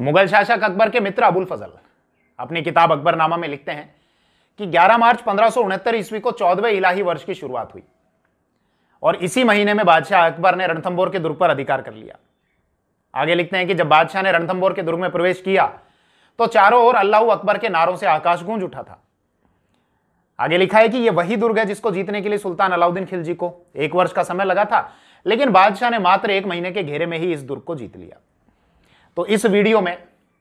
मुगल शासक अकबर के मित्र अबुल फजल अपनी किताब अकबरनामा में लिखते हैं कि 11 मार्च पंद्रह ईस्वी को चौदहवें इलाही वर्ष की शुरुआत हुई और इसी महीने में बादशाह अकबर ने रणथंबोर के दुर्ग पर अधिकार कर लिया आगे लिखते हैं कि जब बादशाह ने रणथंबोर के दुर्ग में प्रवेश किया तो चारों ओर अल्लाह अकबर के नारों से आकाश गूंज उठा था आगे लिखा है कि यह वही दुर्ग है जिसको जीतने के लिए सुल्तान अलाउद्दीन खिलजी को एक वर्ष का समय लगा था लेकिन बादशाह ने मात्र एक महीने के घेरे में ही इस दुर्ग को जीत लिया तो इस वीडियो में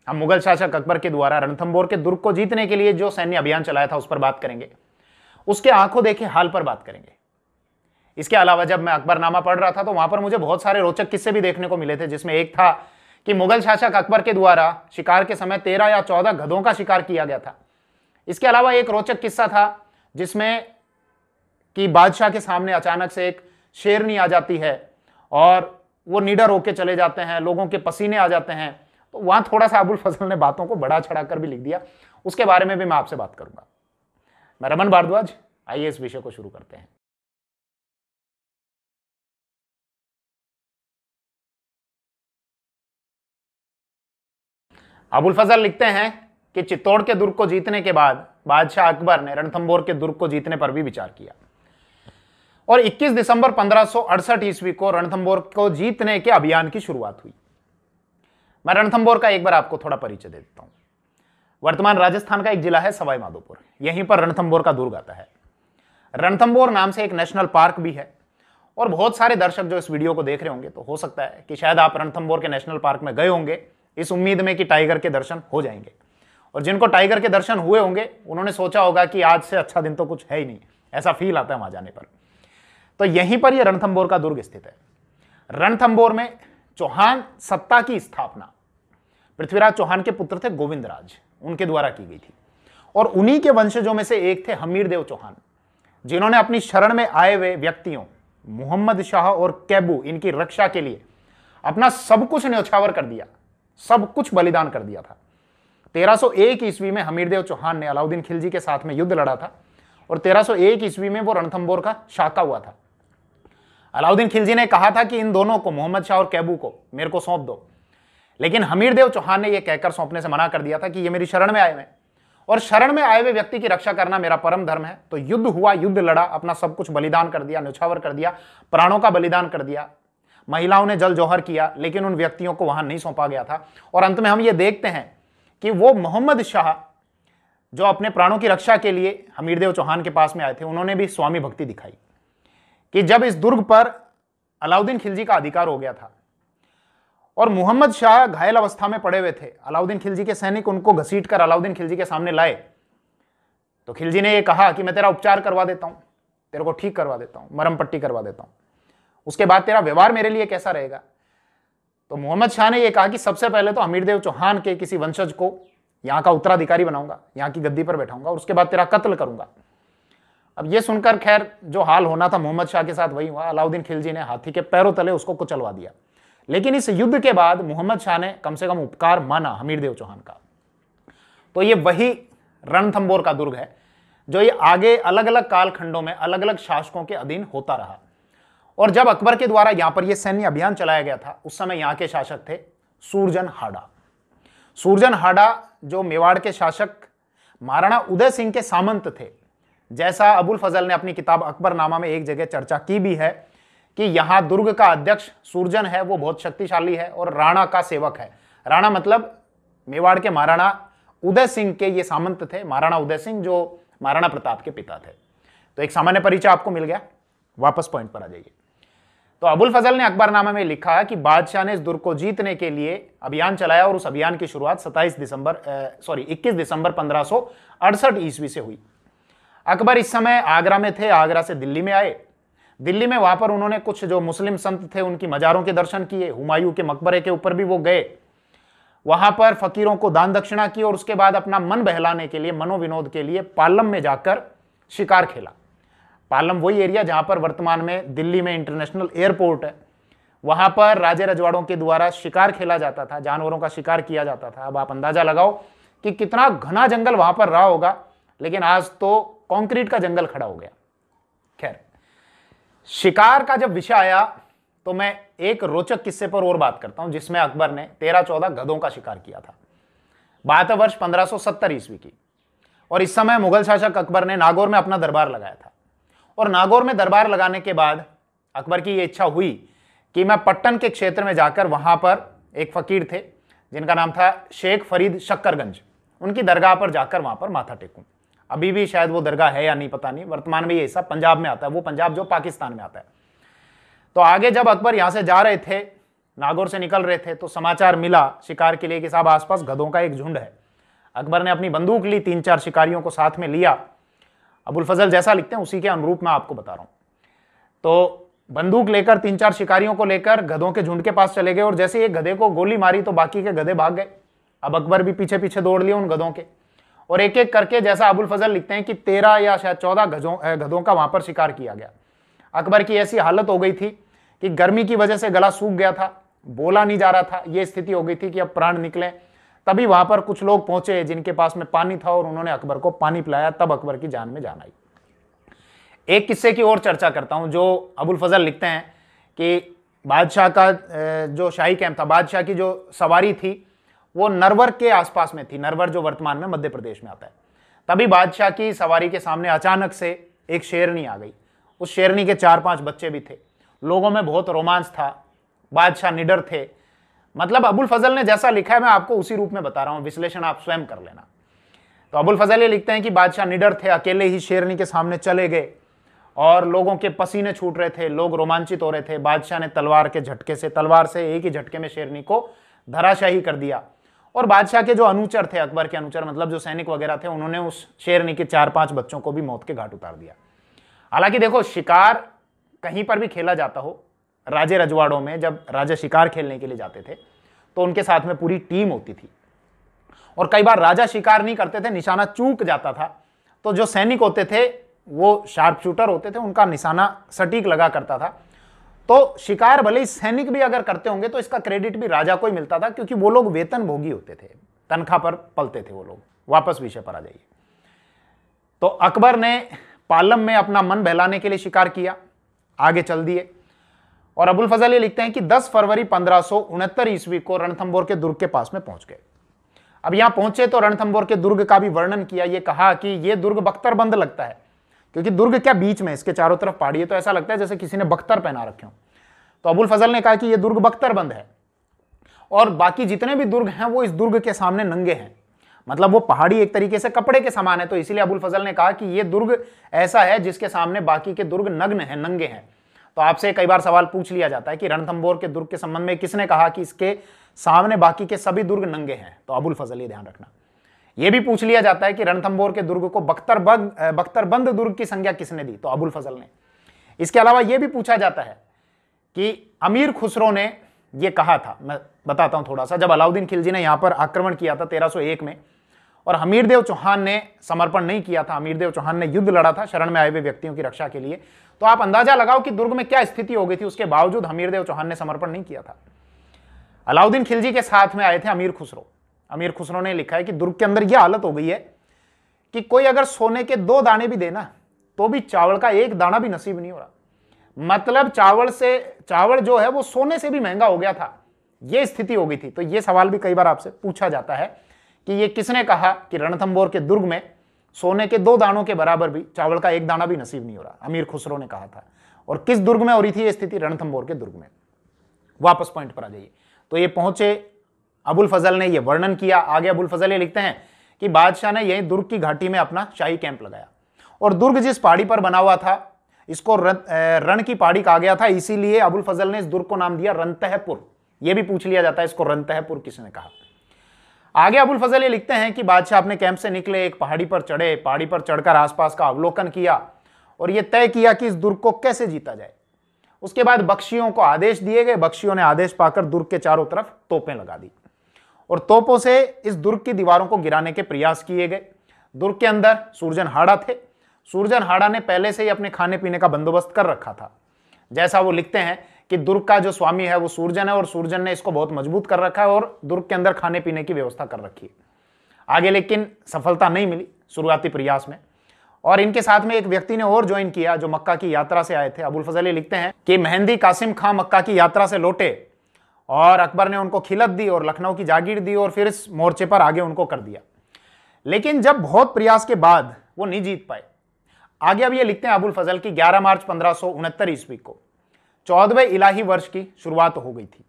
हम मुगल शासक अकबर के द्वारा रणथंबोर के दुर्ग को जीतने के लिए जो सैन्य अभियान चलाया था उस पर बात करेंगे उसके आंखों देखे हाल पर बात करेंगे इसके अलावा जब मैं अकबरनामा पढ़ रहा था तो वहां पर मुझे बहुत सारे रोचक किस्से भी देखने को मिले थे जिसमें एक था कि मुगल शासक अकबर के द्वारा शिकार के समय तेरह या चौदह गधों का शिकार किया गया था इसके अलावा एक रोचक किस्सा था जिसमें कि बादशाह के सामने अचानक से एक शेरनी आ जाती है और वो निडर होके चले जाते हैं लोगों के पसीने आ जाते हैं तो वहां थोड़ा सा अबुल फजल ने बातों को बड़ा चढ़ाकर भी लिख दिया उसके बारे में भी मैं आपसे बात करूंगा मैं रमन भारद्वाज आइए इस विषय को शुरू करते हैं अबुल फजल लिखते हैं कि चित्तौड़ के दुर्ग को जीतने के बाद बादशाह अकबर ने रणथंबोर के दुर्ग को जीतने पर भी विचार किया और 21 दिसंबर पंद्रह ईस्वी को रणथंबोर को जीतने के अभियान की शुरुआत हुई मैं रणथंबोर का एक बार आपको थोड़ा परिचय दे देता हूँ वर्तमान राजस्थान का एक जिला है सवाई माधोपुर यहीं पर रणथंबोर का दुर्ग आता है रणथंबोर नाम से एक नेशनल पार्क भी है और बहुत सारे दर्शक जो इस वीडियो को देख रहे होंगे तो हो सकता है कि शायद आप रणथंबोर के नेशनल पार्क में गए होंगे इस उम्मीद में कि टाइगर के दर्शन हो जाएंगे और जिनको टाइगर के दर्शन हुए होंगे उन्होंने सोचा होगा कि आज से अच्छा दिन तो कुछ है ही नहीं ऐसा फील आता है वहां जाने पर तो यहीं पर यह रणथंबोर का दुर्ग स्थित है रणथंबोर में चौहान सत्ता की स्थापना पृथ्वीराज चौहान के पुत्र थे गोविंदराज उनके द्वारा की गई थी और उन्हीं के वंशजों में से एक थे हमीरदेव चौहान जिन्होंने अपनी शरण में आए हुए व्यक्तियों मोहम्मद शाह और कैबू इनकी रक्षा के लिए अपना सब कुछ न्यौछावर कर दिया सब कुछ बलिदान कर दिया था 1301 ईस्वी में हमीरदेव चौहान ने अलाउद्दीन खिलजी के साथ में युद्ध लड़ा था और 1301 ईस्वी में वो रणथंबोर का शाका हुआ था अलाउद्दीन खिलजी ने कहा था कि इन दोनों को मोहम्मद शाह और कैबू को मेरे को सौंप दो लेकिन हमीर देव चौहान ने यह कहकर सौंपने से मना कर दिया था कि ये मेरी शरण में आए हुए और शरण में आए हुए व्यक्ति की रक्षा करना मेरा परम धर्म है तो युद्ध हुआ युद्ध लड़ा अपना सब कुछ बलिदान कर दिया नुछावर कर दिया प्राणों का बलिदान कर दिया महिलाओं ने जल जौहर किया लेकिन उन व्यक्तियों को वहां नहीं सौंपा गया था और अंत में हम ये देखते हैं कि वो मोहम्मद शाह जो अपने प्राणों की रक्षा के लिए हमीरदेव चौहान के पास में आए थे उन्होंने भी स्वामी भक्ति दिखाई कि जब इस दुर्ग पर अलाउद्दीन खिलजी का अधिकार हो गया था और मोहम्मद शाह घायल अवस्था में पड़े हुए थे अलाउद्दीन खिलजी के सैनिक उनको घसीट कर अलाउद्दीन खिलजी के सामने लाए तो खिलजी ने यह कहा कि मैं तेरा उपचार करवा देता हूँ तेरे को ठीक करवा देता हूं मरम पट्टी करवा देता हूँ उसके बाद तेरा व्यवहार मेरे लिए कैसा रहेगा तो मोहम्मद शाह ने यह कहा कि सबसे पहले तो देव चौहान के किसी वंशज को यहाँ का उत्तराधिकारी बनाऊंगा यहाँ की गद्दी पर बैठाऊंगा और उसके बाद तेरा कत्ल करूंगा अब ये सुनकर खैर जो हाल होना था मोहम्मद शाह के साथ वही हुआ अलाउद्दीन खिलजी ने हाथी के पैरों तले उसको कुचलवा दिया लेकिन इस युद्ध के बाद मोहम्मद शाह ने कम से कम उपकार माना हमीर देव चौहान का तो ये वही रणथंबोर का दुर्ग है जो ये आगे अलग अलग कालखंडों में अलग अलग शासकों के अधीन होता रहा और जब अकबर के द्वारा यहां पर यह सैन्य अभियान चलाया गया था उस समय यहाँ के शासक थे सूरजन हाडा सूरजन हाडा जो मेवाड़ के शासक महाराणा उदय सिंह के सामंत थे जैसा अबुल फजल ने अपनी किताब अकबरनामा में एक जगह चर्चा की भी है कि यहां दुर्ग का अध्यक्ष सूरजन है वो बहुत शक्तिशाली है और राणा का सेवक है राणा मतलब मेवाड़ के महाराणा उदय सिंह के ये सामंत थे महाराणा उदय सिंह जो महाराणा प्रताप के पिता थे तो एक सामान्य परिचय आपको मिल गया वापस पॉइंट पर आ जाइए तो अबुल फजल ने अकबरनामा में लिखा है कि बादशाह ने इस दुर्ग को जीतने के लिए अभियान चलाया और उस अभियान की शुरुआत 27 दिसंबर सॉरी 21 दिसंबर पंद्रह ईस्वी से हुई अकबर इस समय आगरा में थे आगरा से दिल्ली में आए दिल्ली में वहां पर उन्होंने कुछ जो मुस्लिम संत थे उनकी मज़ारों के दर्शन किए हुमायूं के मकबरे के ऊपर भी वो गए वहां पर फकीरों को दान दक्षिणा की और उसके बाद अपना मन बहलाने के लिए मनोविनोद के लिए पालम में जाकर शिकार खेला पालम वही एरिया जहां पर वर्तमान में दिल्ली में इंटरनेशनल एयरपोर्ट है वहां पर राजे रजवाड़ों के द्वारा शिकार खेला जाता था जानवरों का शिकार किया जाता था अब आप अंदाजा लगाओ कि कितना घना जंगल वहां पर रहा होगा लेकिन आज तो कंक्रीट का जंगल खड़ा हो गया खैर शिकार का जब विषय आया तो मैं एक रोचक किस्से पर और बात करता हूं जिसमें अकबर ने तेरह चौदह गधों का शिकार किया था बात वर्ष पंद्रह ईस्वी की और इस समय मुगल शासक अकबर ने नागौर में अपना दरबार लगाया था और नागौर में दरबार लगाने के बाद अकबर की ये इच्छा हुई कि मैं पट्टन के क्षेत्र में जाकर वहां पर एक फकीर थे जिनका नाम था शेख फरीद शक्करगंज उनकी दरगाह पर जाकर वहां पर माथा टेकूं अभी भी शायद वो दरगाह है या नहीं पता नहीं वर्तमान में ये हिस्सा पंजाब में आता है वो पंजाब जो पाकिस्तान में आता है तो आगे जब अकबर यहाँ से जा रहे थे नागौर से निकल रहे थे तो समाचार मिला शिकार के लिए कि साहब आसपास गधों का एक झुंड है अकबर ने अपनी बंदूक ली तीन चार शिकारियों को साथ में लिया अबुल फजल जैसा लिखते हैं उसी के अनुरूप मैं आपको बता रहा हूँ तो बंदूक लेकर तीन चार शिकारियों को लेकर गधों के झुंड के पास चले गए और जैसे एक गधे को गोली मारी तो बाकी के गधे भाग गए अब अकबर भी पीछे पीछे दौड़ लिए उन गधों के और एक एक करके जैसा अबुल फजल लिखते हैं कि तेरह या शायद चौदह गजों गधों का वहां पर शिकार किया गया अकबर की ऐसी हालत हो गई थी कि गर्मी की वजह से गला सूख गया था बोला नहीं जा रहा था ये स्थिति हो गई थी कि अब प्राण निकले तभी वहां पर कुछ लोग पहुंचे जिनके पास में पानी था और उन्होंने अकबर को पानी पिलाया तब अकबर की जान में जान आई एक किस्से की और चर्चा करता हूं जो अबुल फजल लिखते हैं कि बादशाह का जो शाही कैंप था बादशाह की जो सवारी थी वो नरवर के आसपास में थी नरवर जो वर्तमान में मध्य प्रदेश में आता है तभी बादशाह की सवारी के सामने अचानक से एक शेरनी आ गई उस शेरनी के चार पांच बच्चे भी थे लोगों में बहुत रोमांच था बादशाह निडर थे मतलब अबुल फजल ने जैसा लिखा है मैं आपको उसी रूप में बता रहा हूँ विश्लेषण आप स्वयं कर लेना तो अबुल फजल ये लिखते हैं कि बादशाह निडर थे अकेले ही शेरनी के सामने चले गए और लोगों के पसीने छूट रहे थे लोग रोमांचित हो रहे थे बादशाह ने तलवार के झटके से तलवार से एक ही झटके में शेरनी को धराशाही कर दिया और बादशाह के जो अनुचर थे अकबर के अनुचर मतलब जो सैनिक वगैरह थे उन्होंने उस शेरनी के चार पांच बच्चों को भी मौत के घाट उतार दिया हालांकि देखो शिकार कहीं पर भी खेला जाता हो राजे रजवाड़ों में जब राजा शिकार खेलने के लिए जाते थे तो उनके साथ में पूरी टीम होती थी और कई बार राजा शिकार नहीं करते थे निशाना चूक जाता था तो जो सैनिक होते थे वो शार्प शूटर होते थे उनका निशाना सटीक लगा करता था तो शिकार भले ही सैनिक भी अगर करते होंगे तो इसका क्रेडिट भी राजा को ही मिलता था क्योंकि वो लोग वेतन भोगी होते थे तनख्वाह पर पलते थे वो लोग वापस विषय पर आ जाइए तो अकबर ने पालम में अपना मन बहलाने के लिए शिकार किया आगे चल दिए और अबुल फजल ये लिखते हैं कि 10 फरवरी पंद्रह ईस्वी को रणथंबोर के दुर्ग के पास में पहुंच गए अब यहां पहुंचे तो रणथंबोर के दुर्ग का भी वर्णन किया ये कहा कि यह दुर्ग बख्तरबंद लगता है क्योंकि दुर्ग क्या बीच में इसके चारों तरफ पहाड़ी है तो ऐसा लगता है जैसे किसी ने बख्तर पहना रखे हो तो अबुल फजल ने कहा कि ये दुर्ग बख्तरबंद है और बाकी जितने भी दुर्ग हैं वो इस दुर्ग के सामने नंगे हैं मतलब वो पहाड़ी एक तरीके से कपड़े के समान है तो इसीलिए अबुल फजल ने कहा कि ये दुर्ग ऐसा है जिसके सामने बाकी के दुर्ग नग्न हैं नंगे हैं तो आपसे कई बार सवाल पूछ लिया जाता है कि रणथंबोर के दुर्ग के संबंध में किसने कहा कि इसके सामने बाकी के सभी दुर्ग नंगे हैं तो अबुल फजल ये ध्यान रखना यह भी पूछ लिया जाता है कि रणथंबोर के दुर्ग को बख्तर बख्तरबंद दुर्ग की संज्ञा किसने दी तो अबुल फजल ने इसके अलावा यह भी पूछा जाता है कि अमीर खुसरो ने यह कहा था मैं बताता हूं थोड़ा सा जब अलाउद्दीन खिलजी ने यहां पर आक्रमण किया था 1301 में और हमीरदेव चौहान ने समर्पण नहीं किया था देव चौहान ने युद्ध लड़ा था शरण में आए हुए व्यक्तियों की रक्षा के लिए तो आप अंदाजा लगाओ कि दुर्ग में क्या स्थिति हो गई थी उसके बावजूद हमीरदेव चौहान ने समर्पण नहीं किया था अलाउद्दीन खिलजी के साथ में आए थे अमीर खुसरो अमीर खुसरो ने लिखा है कि दुर्ग के अंदर यह हालत हो गई है कि कोई अगर सोने के दो दाने भी देना तो भी चावल का एक दाना भी नसीब नहीं हो रहा मतलब चावल से चावल जो है वो सोने से भी महंगा हो गया था ये स्थिति हो गई थी तो ये सवाल भी कई बार आपसे पूछा जाता है कि ये किसने कहा कि रणथंबोर के दुर्ग में सोने के दो दानों के बराबर भी चावल का एक दाना भी नसीब नहीं हो रहा अमीर खुसरो ने कहा था और किस दुर्ग में हो रही थी ये स्थिति रणथम्बोर के दुर्ग में वापस पॉइंट पर आ जाइए तो ये पहुंचे अबुल फजल ने यह वर्णन किया आगे अबुल फजल ये लिखते हैं कि बादशाह ने यही दुर्ग की घाटी में अपना शाही कैंप लगाया और दुर्ग जिस पहाड़ी पर बना हुआ था इसको रण की पहाड़ी कहा गया था इसीलिए अबुल फजल ने इस दुर्ग को नाम दिया रनतहपुर यह भी पूछ लिया जाता है इसको रनतहपुर किसने कहा आगे अबुल फजल ये लिखते हैं कि बादशाह अपने कैंप से निकले एक पहाड़ी पर चढ़े पहाड़ी पर चढ़कर आसपास का अवलोकन किया और यह तय किया कि इस दुर्ग को कैसे जीता जाए उसके बाद बख्शियों को आदेश दिए गए बख्शियों ने आदेश पाकर दुर्ग के चारों तरफ तोपें लगा दी और तोपों से इस दुर्ग की दीवारों को गिराने के प्रयास किए गए दुर्ग के अंदर सूरजन हाड़ा थे सूरजन हाड़ा ने पहले से ही अपने खाने पीने का बंदोबस्त कर रखा था जैसा वो लिखते हैं कि दुर्ग का जो स्वामी है वो सूरजन है और सूरजन ने इसको बहुत मजबूत कर रखा है और दुर्ग के अंदर खाने पीने की व्यवस्था कर रखी है आगे लेकिन सफलता नहीं मिली शुरुआती प्रयास में और इनके साथ में एक व्यक्ति ने और ज्वाइन किया जो मक्का की यात्रा से आए थे अबुल फजल लिखते हैं कि मेहंदी कासिम खां मक्का की यात्रा से लौटे और अकबर ने उनको खिलत दी और लखनऊ की जागीर दी और फिर इस मोर्चे पर आगे उनको कर दिया लेकिन जब बहुत प्रयास के बाद वो नहीं जीत पाए आगे अब ये लिखते हैं अबुल फजल की 11 मार्च पंद्रह ईस्वी को चौदहवें इलाही वर्ष की शुरुआत हो गई थी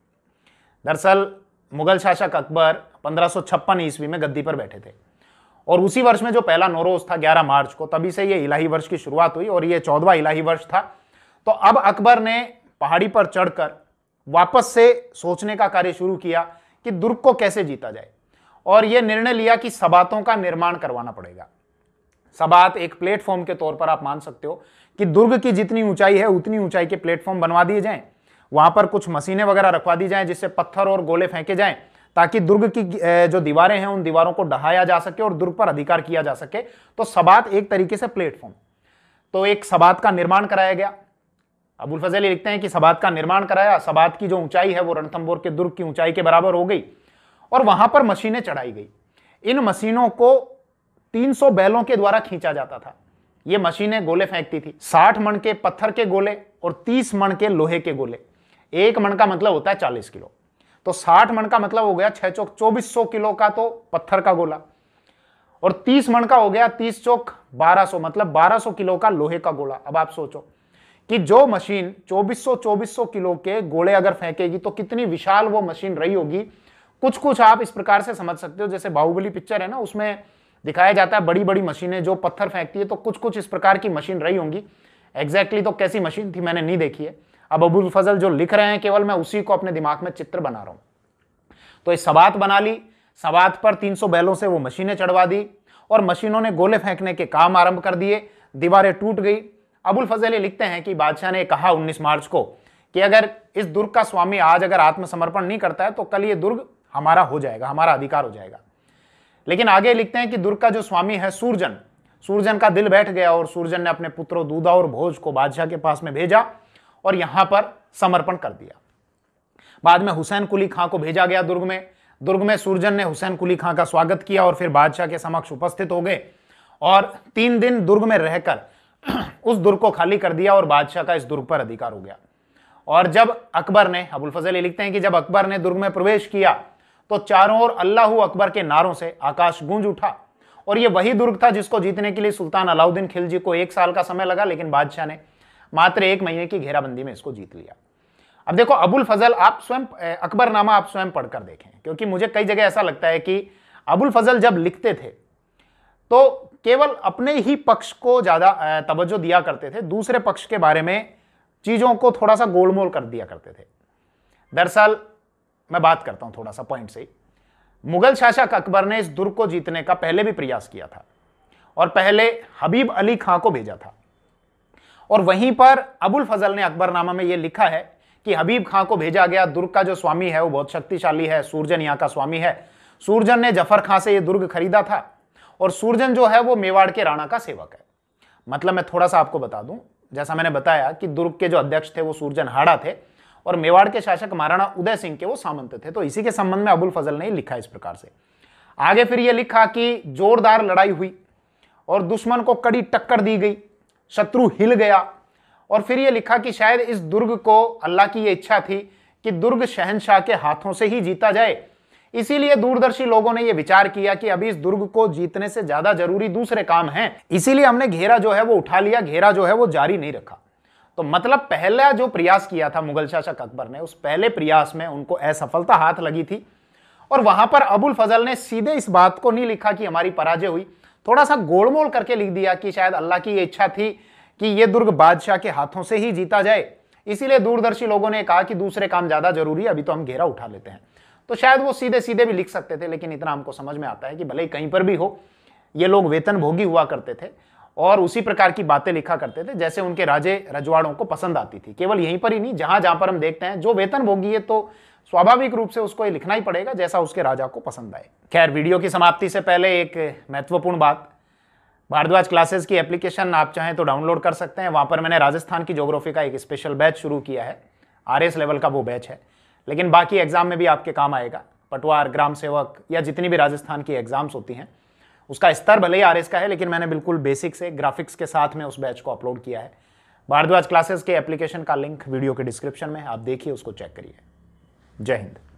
दरअसल मुगल शासक अकबर पंद्रह ईस्वी में गद्दी पर बैठे थे और उसी वर्ष में जो पहला नोरोज था 11 मार्च को तभी से ये इलाही वर्ष की शुरुआत हुई और ये चौदवा इलाही वर्ष था तो अब अकबर ने पहाड़ी पर चढ़कर वापस से सोचने का कार्य शुरू किया कि दुर्ग को कैसे जीता जाए और यह निर्णय लिया कि सबातों का निर्माण करवाना पड़ेगा सबात एक प्लेटफॉर्म के तौर पर आप मान सकते हो कि दुर्ग की जितनी ऊंचाई है उतनी ऊंचाई के प्लेटफॉर्म बनवा दिए जाएं वहां पर कुछ मशीनें वगैरह रखवा दी जाएं जिससे पत्थर और गोले फेंके जाएं ताकि दुर्ग की जो दीवारें हैं उन दीवारों को ढहाया जा सके और दुर्ग पर अधिकार किया जा सके तो सबात एक तरीके से प्लेटफॉर्म तो एक सबात का निर्माण कराया गया अबुल फजल लिखते हैं कि सबात का निर्माण कराया सबात की जो ऊंचाई है वो रणथम्बोर के दुर्ग की ऊंचाई के बराबर हो गई और वहां पर मशीनें चढ़ाई गई इन मशीनों को 300 बैलों के द्वारा खींचा जाता था ये मशीनें गोले फेंकती थी 60 मण के पत्थर के गोले और 30 मण के लोहे के गोले एक मण का मतलब होता है चालीस किलो तो साठ मण का मतलब हो गया छह चौक चौबीस किलो का तो पत्थर का गोला और तीस मण का हो गया तीस चौक बारह मतलब बारह किलो का लोहे का गोला अब आप सोचो कि जो मशीन 2400 2400 किलो के गोले अगर फेंकेगी तो कितनी विशाल वो मशीन रही होगी कुछ कुछ आप इस प्रकार से समझ सकते हो जैसे बाहुबली पिक्चर है ना उसमें दिखाया जाता है बड़ी बड़ी मशीनें जो पत्थर फेंकती है तो कुछ कुछ इस प्रकार की मशीन रही होंगी एग्जैक्टली exactly तो कैसी मशीन थी मैंने नहीं देखी है अब अबुल फजल जो लिख रहे हैं केवल मैं उसी को अपने दिमाग में चित्र बना रहा हूं तो इस सवात बना ली सवात पर 300 बैलों से वो मशीनें चढ़वा दी और मशीनों ने गोले फेंकने के काम आरंभ कर दिए दीवारें टूट गई अबुल फजल लिखते हैं कि बादशाह ने कहा 19 मार्च को कि अगर इस दुर्ग का स्वामी आज अगर आत्मसमर्पण नहीं करता है तो कल ये दुर्ग हमारा हो जाएगा हमारा अधिकार हो जाएगा लेकिन आगे लिखते हैं कि दुर्ग का जो स्वामी है सूरजन सूरजन का दिल बैठ गया और सूरजन ने अपने पुत्रों दूधा और भोज को बादशाह के पास में भेजा और यहां पर समर्पण कर दिया बाद में हुसैन कुली खां को भेजा गया दुर्ग में दुर्ग में सूरजन ने हुसैन कुली खां का स्वागत किया और फिर बादशाह के समक्ष उपस्थित हो गए और तीन दिन दुर्ग में रहकर उस दुर्ग को खाली कर दिया और बादशाह का इस दुर्ग पर अधिकार हो गया और जब अकबर ने अबुल फजल ये लिखते हैं कि जब अकबर ने दुर्ग में प्रवेश किया तो चारों ओर अल्लाह अकबर के नारों से आकाश गूंज उठा और ये वही दुर्ग था जिसको जीतने के लिए सुल्तान अलाउद्दीन खिलजी को एक साल का समय लगा लेकिन बादशाह ने मात्र एक महीने की घेराबंदी में इसको जीत लिया अब देखो अबुल फजल आप स्वयं अकबरनामा आप स्वयं पढ़कर देखें क्योंकि मुझे कई जगह ऐसा लगता है कि अबुल फजल जब लिखते थे तो केवल अपने ही पक्ष को ज़्यादा तवज्जो दिया करते थे दूसरे पक्ष के बारे में चीज़ों को थोड़ा सा गोलमोल कर दिया करते थे दरअसल मैं बात करता हूं थोड़ा सा पॉइंट से मुगल शासक अकबर ने इस दुर्ग को जीतने का पहले भी प्रयास किया था और पहले हबीब अली खां को भेजा था और वहीं पर अबुल फजल ने अकबरनामा में यह लिखा है कि हबीब खां को भेजा गया दुर्ग का जो स्वामी है वो बहुत शक्तिशाली है सूरजन यहाँ का स्वामी है सूरजन ने जफर खां से यह दुर्ग खरीदा था और सूरजन जो है वो मेवाड़ के राणा का सेवक है मतलब मैं थोड़ा सा आपको बता दूं जैसा मैंने बताया कि दुर्ग के जो अध्यक्ष थे वो सूरजन हाड़ा थे और मेवाड़ के शासक महाराणा उदय सिंह के वो सामंत थे तो इसी के संबंध में अबुल फजल ने लिखा इस प्रकार से आगे फिर ये लिखा कि जोरदार लड़ाई हुई और दुश्मन को कड़ी टक्कर दी गई शत्रु हिल गया और फिर ये लिखा कि शायद इस दुर्ग को अल्लाह की ये इच्छा थी कि दुर्ग शहनशाह के हाथों से ही जीता जाए इसीलिए दूरदर्शी लोगों ने यह विचार किया कि अभी इस दुर्ग को जीतने से ज्यादा जरूरी दूसरे काम हैं इसीलिए हमने घेरा जो है वो उठा लिया घेरा जो है वो जारी नहीं रखा तो मतलब पहला जो प्रयास किया था मुगल शासक अकबर ने उस पहले प्रयास में उनको असफलता हाथ लगी थी और वहां पर अबुल फजल ने सीधे इस बात को नहीं लिखा कि हमारी पराजय हुई थोड़ा सा गोलमोल करके लिख दिया कि शायद अल्लाह की ये इच्छा थी कि ये दुर्ग बादशाह के हाथों से ही जीता जाए इसीलिए दूरदर्शी लोगों ने कहा कि दूसरे काम ज्यादा जरूरी है अभी तो हम घेरा उठा लेते हैं तो शायद वो सीधे सीधे भी लिख सकते थे लेकिन इतना हमको समझ में आता है कि भले ही कहीं पर भी हो ये लोग वेतन भोगी हुआ करते थे और उसी प्रकार की बातें लिखा करते थे जैसे उनके राजे रजवाड़ों को पसंद आती थी केवल यहीं पर ही नहीं जहां जहां पर हम देखते हैं जो वेतन भोगी है तो स्वाभाविक रूप से उसको ये लिखना ही पड़ेगा जैसा उसके राजा को पसंद आए खैर वीडियो की समाप्ति से पहले एक महत्वपूर्ण बात भारद्वाज क्लासेस की एप्लीकेशन आप चाहें तो डाउनलोड कर सकते हैं वहाँ पर मैंने राजस्थान की जोग्राफी का एक स्पेशल बैच शुरू किया है आर लेवल का वो बैच है लेकिन बाकी एग्जाम में भी आपके काम आएगा पटवार ग्राम सेवक या जितनी भी राजस्थान की एग्जाम्स होती हैं उसका स्तर भले ही आर का है लेकिन मैंने बिल्कुल बेसिक से ग्राफिक्स के साथ में उस बैच को अपलोड किया है भारद्वाज क्लासेस के एप्लीकेशन का लिंक वीडियो के डिस्क्रिप्शन में आप देखिए उसको चेक करिए जय हिंद